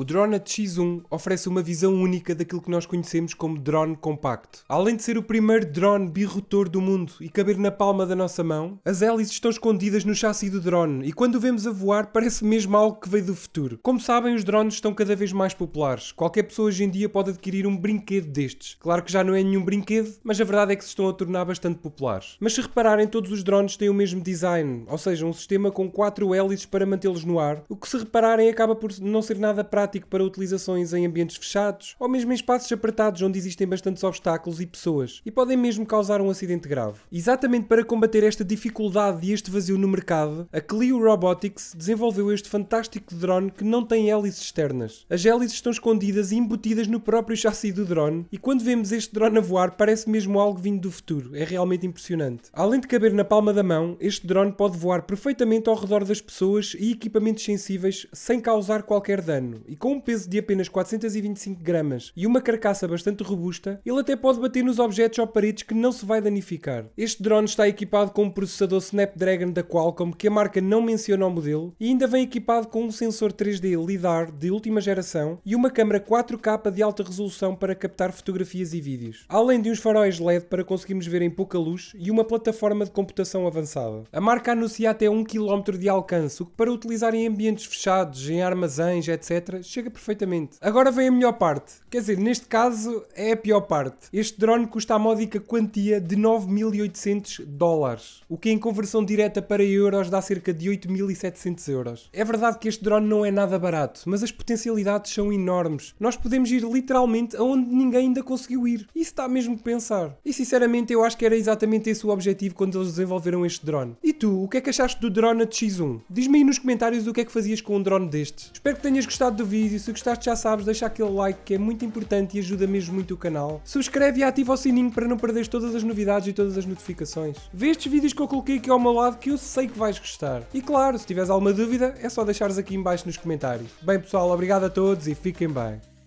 O Drone X1 oferece uma visão única daquilo que nós conhecemos como drone compacto. Além de ser o primeiro drone birrotor do mundo e caber na palma da nossa mão, as hélices estão escondidas no chassi do drone e quando o vemos a voar parece mesmo algo que veio do futuro. Como sabem, os drones estão cada vez mais populares. Qualquer pessoa hoje em dia pode adquirir um brinquedo destes. Claro que já não é nenhum brinquedo, mas a verdade é que se estão a tornar bastante populares. Mas se repararem, todos os drones têm o mesmo design, ou seja, um sistema com quatro hélices para mantê-los no ar. O que se repararem acaba por não ser nada prático prático para utilizações em ambientes fechados ou mesmo em espaços apertados onde existem bastantes obstáculos e pessoas e podem mesmo causar um acidente grave. Exatamente para combater esta dificuldade e este vazio no mercado, a Clio Robotics desenvolveu este fantástico drone que não tem hélices externas. As hélices estão escondidas e embutidas no próprio chassi do drone e quando vemos este drone a voar parece mesmo algo vindo do futuro. É realmente impressionante. Além de caber na palma da mão, este drone pode voar perfeitamente ao redor das pessoas e equipamentos sensíveis sem causar qualquer dano e com um peso de apenas 425 gramas e uma carcaça bastante robusta, ele até pode bater nos objetos ou paredes que não se vai danificar. Este drone está equipado com um processador Snapdragon da Qualcomm que a marca não menciona o modelo e ainda vem equipado com um sensor 3D LiDAR de última geração e uma câmera 4K de alta resolução para captar fotografias e vídeos, além de uns faróis LED para conseguirmos ver em pouca luz e uma plataforma de computação avançada. A marca anuncia até 1 km de alcance, o que para utilizar em ambientes fechados, em armazéns, etc., chega perfeitamente. Agora vem a melhor parte. Quer dizer, neste caso é a pior parte. Este drone custa a módica quantia de 9.800 dólares, o que em conversão direta para euros dá cerca de 8.700 euros. É verdade que este drone não é nada barato, mas as potencialidades são enormes. Nós podemos ir literalmente aonde ninguém ainda conseguiu ir. Isso está mesmo a pensar. E sinceramente eu acho que era exatamente esse o objetivo quando eles desenvolveram este drone. E tu, o que é que achaste do drone de X1? Diz-me aí nos comentários o que é que fazias com um drone destes. Espero que tenhas gostado do vídeo. Se gostaste, já sabes, deixa aquele like que é muito importante e ajuda mesmo muito o canal. Subscreve e ativa o sininho para não perderes todas as novidades e todas as notificações. Vê estes vídeos que eu coloquei aqui ao meu lado que eu sei que vais gostar. E claro, se tiveres alguma dúvida, é só deixares aqui em baixo nos comentários. Bem pessoal, obrigado a todos e fiquem bem.